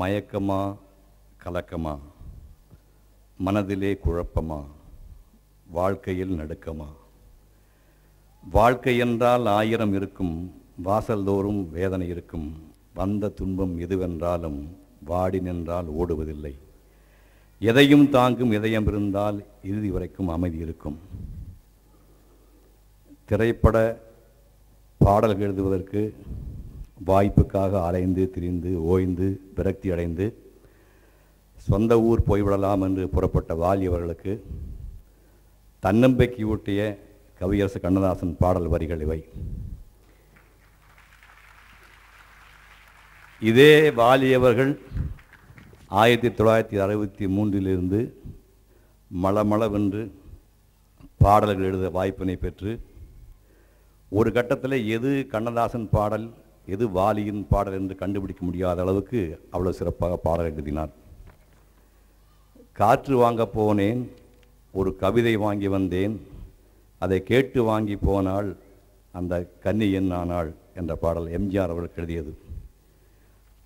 மயக்கமா கலக்கமா மனதிலே குழப்பமா வாழ்க்கையில் நடுக்கமா வாழ்க்கை என்றால் ஆயிரம் இருக்கும் வாசல்தோறும் வேதனை இருக்கும் வந்த துன்பம் எதுவென்றாலும் வாடி நின்றால் ஓடுவதில்லை எதையும் தாங்கும் இதயம் இருந்தால் இறுதி வரைக்கும் அமைதி இருக்கும் திரைப்பட பாடல்கள் எழுதுவதற்கு வாய்ப்புக்காக அலைந்து திரிந்து ஓய்ந்து விரக்தி அடைந்து சொந்த ஊர் போய்விடலாம் என்று புறப்பட்ட வாலியவர்களுக்கு தன்னம்பிக்கையூட்டிய கவியரசு கண்ணதாசன் பாடல் வரிகள் இவை இதே வாலியவர்கள் ஆயிரத்தி தொள்ளாயிரத்தி அறுபத்தி மூன்றிலிருந்து மளமளவென்று பாடல்கள் எழுத வாய்ப்பினை பெற்று ஒரு கட்டத்தில் எது கண்ணதாசன் பாடல் எது வாலியின் பாடல் என்று கண்டுபிடிக்க முடியாத அளவுக்கு அவ்வளோ சிறப்பாக பாடல் எழுதினார் காற்று வாங்க போனேன் ஒரு கவிதை வாங்கி வந்தேன் அதை கேட்டு வாங்கி போனால் அந்த கன்னி என்னானாள் என்ற பாடல் எம்ஜிஆர் அவர்கள் எழுதியது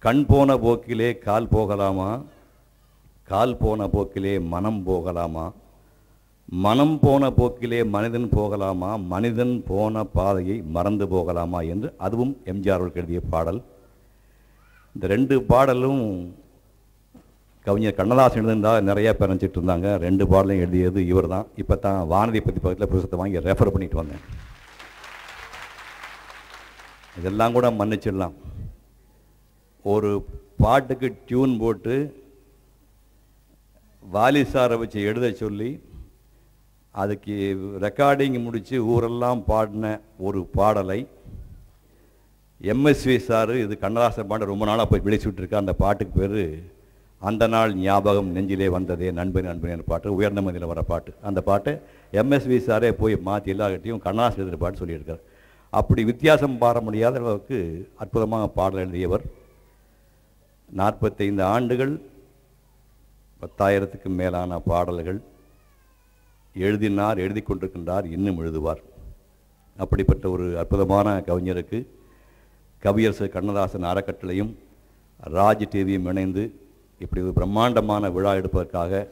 கண் போன போக்கிலே கால் போகலாமா கால் போன போக்கிலே மனம் போகலாமா மனம் போன போக்கிலே மனிதன் போகலாமா மனிதன் போன பாதையை மறந்து போகலாமா என்று அதுவும் எம்ஜிஆர் அவர்கள் எழுதிய பாடல் இந்த ரெண்டு பாடலும் கவிஞர் கண்ணதாசன் எழுதியிருந்தால் நிறையா பேர் நினச்சிட்டு இருந்தாங்க ரெண்டு பாடலையும் எழுதியது இவர் தான் இப்போ தான் வானதி பற்றி பக்கத்தில் புருஷத்தை வாங்கி ரெஃபர் பண்ணிட்டு வந்தேன் இதெல்லாம் கூட மன்னிச்சிடலாம் ஒரு பாட்டுக்கு டியூன் போட்டு வாலி சாரை வச்சு எழுத சொல்லி அதுக்கு ரெக்கார்டிங் முடித்து ஊரெல்லாம் பாடின ஒரு பாடலை எம்எஸ்வி சார் இது கண்ணதாசன் பாண்டை ரொம்ப நாளாக போய் விளைச்சுட்ருக்க அந்த பாட்டுக்கு பேர் அந்த நாள் ஞாபகம் நெஞ்சிலே வந்ததே நண்பன் நண்பன் பாட்டு உயர்ந்த மதியில் வர பாட்டு அந்த பாட்டு எம்எஸ்வி சாரே போய் மாற்றி எல்லார்கிட்டையும் கண்ணதாசன் எழுதிய பாட்டு சொல்லியிருக்கார் அப்படி வித்தியாசம் பாட முடியாத அளவுக்கு அற்புதமாக பாடல் எழுதியவர் நாற்பத்தைந்து ஆண்டுகள் பத்தாயிரத்துக்கும் மேலான பாடல்கள் எழுதினார் எழுதி கொண்டிருக்கின்றார் இன்னும் எழுதுவார் அப்படிப்பட்ட ஒரு அற்புதமான கவிஞருக்கு கவியரசு கண்ணதாசன் அறக்கட்டளையும் ராஜ் டிவியும் இணைந்து இப்படி ஒரு பிரம்மாண்டமான விழா எடுப்பதற்காக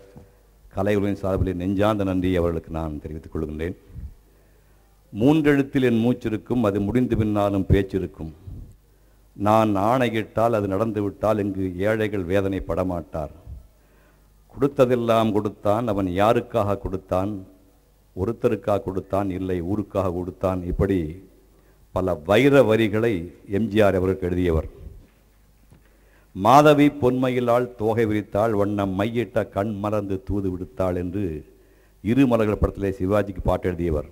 கலை உலகின் சார்பில் நெஞ்சாந்த நன்றி அவர்களுக்கு நான் தெரிவித்துக் கொள்கின்றேன் மூன்றெழுத்தில் என் மூச்சிருக்கும் அது முடிந்து பின்னாலும் பேச்சிருக்கும் நான் ஆணையிட்டால் அது நடந்துவிட்டால் இங்கு ஏழைகள் வேதனை படமாட்டார் கொடுத்ததெல்லாம் கொடுத்தான் அவன் யாருக்காக கொடுத்தான் ஒருத்தருக்காக கொடுத்தான் இல்லை ஊருக்காக கொடுத்தான் இப்படி பல வைர வரிகளை எம்ஜிஆர் அவருக்கு எழுதியவர் மாதவி பொன்மையிலாள் தோகை விரித்தாள் வண்ணம் மையிட்ட கண் மறந்து தூது விடுத்தாள் என்று இரு மலர்கள் படத்திலே சிவாஜிக்கு பாட்டு எழுதியவர்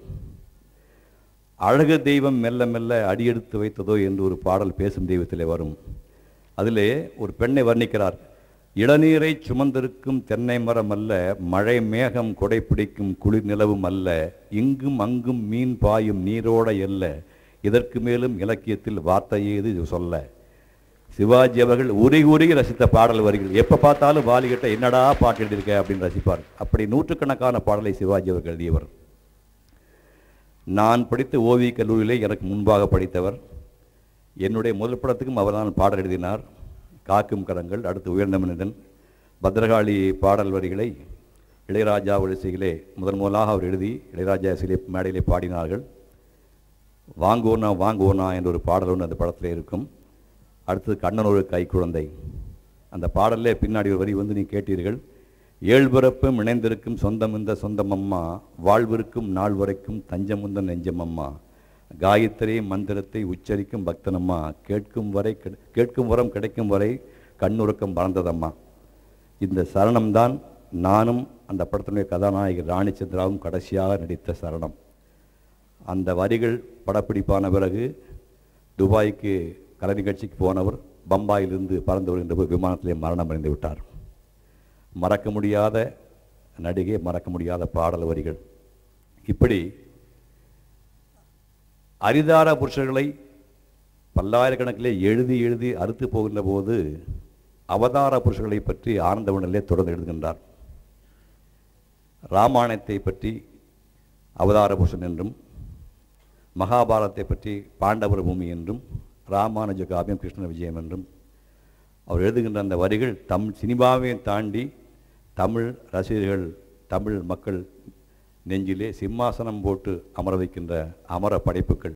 அழகு தெய்வம் மெல்ல மெல்ல அடியெடுத்து வைத்ததோ என்று ஒரு பாடல் பேசும் தெய்வத்திலே வரும் அதிலே ஒரு பெண்ணை வர்ணிக்கிறார் இளநீரை சுமந்திருக்கும் தென்னை மரம் அல்ல மழை மேகம் கொடைப்பிடிக்கும் குளிர் நிலவும் அல்ல இங்கும் அங்கும் மீன் பாயும் நீரோட அல்ல இதற்கு மேலும் இலக்கியத்தில் வார்த்தையேது சொல்ல சிவாஜி அவர்கள் உரி உருகி ரசித்த பாடல் வருகிறது எப்போ பார்த்தாலும் வாலிகிட்ட என்னடா பாட்டு எழுதியிருக்க அப்படின்னு ரசிப்பார் அப்படி நூற்றுக்கணக்கான பாடலை சிவாஜி அவர்கள் எழுதியவர் நான் படித்த ஓவியக் கல்லூரியிலே எனக்கு முன்பாக படித்தவர் என்னுடைய முதல் படத்துக்கும் அவர் தான் பாடல் எழுதினார் காக்கும் கரங்கள் அடுத்து உயர்ந்த மனிதன் பத்ரகாளி பாடல் வரிகளை இளையராஜா வரிசைகளே முதன் முதலாக அவர் எழுதி இளையராஜா இசையிலே மேடையிலே பாடினார்கள் வாங்குவோனா வாங்குவோனா என்ற ஒரு பாடல் ஒன்று அந்த படத்தில் இருக்கும் அடுத்தது கண்ணன் ஒரு கை குழந்தை அந்த பாடலில் பின்னாடி ஒரு வரி வந்து நீ கேட்டீர்கள் ஏழ்பிறப்பும் இணைந்திருக்கும் சொந்தம் இந்த சொந்தம் அம்மா வாழ்விருக்கும் நாள் வரைக்கும் இந்த நெஞ்சம் அம்மா காயத்ரி மந்திரத்தை உச்சரிக்கும் பக்தனம்மா கேட்கும் வரை கேட்கும் வரம் கிடைக்கும் வரை கண்ணுறக்கம் பறந்ததம்மா இந்த சரணம்தான் நானும் அந்த படத்தினுடைய கதாநாயகர் ராணிச்சந்திராவும் கடைசியாக நடித்த சரணம் அந்த வரிகள் படப்பிடிப்பான பிறகு துபாய்க்கு கலை நிகழ்ச்சிக்கு போனவர் பம்பாயிலிருந்து பறந்து வருகின்ற போய் விமானத்திலே மரணம் அடைந்து விட்டார் மறக்க முடியாத நடிகை மறக்க முடியாத பாடல் வரிகள் இப்படி அரிதார புருஷர்களை பல்லாயிரக்கணக்கிலே எழுதி எழுதி அறுத்து போகின்ற போது அவதார புருஷர்களை பற்றி ஆனந்தவனிலே தொடர்ந்து எழுதுகின்றார் இராமாயணத்தை பற்றி அவதார புருஷன் என்றும் மகாபாரதத்தை பற்றி பாண்டவர பூமி என்றும் ராமானுஜ காவியம் கிருஷ்ண விஜயம் என்றும் அவர் எழுதுகின்ற அந்த வரிகள் தம் சினிமாவையும் தாண்டி தமிழ் ரசிகர்கள் தமிழ் மக்கள் நெஞ்சிலே சிம்மாசனம் போட்டு அமர வைக்கின்ற அமர படைப்புகள்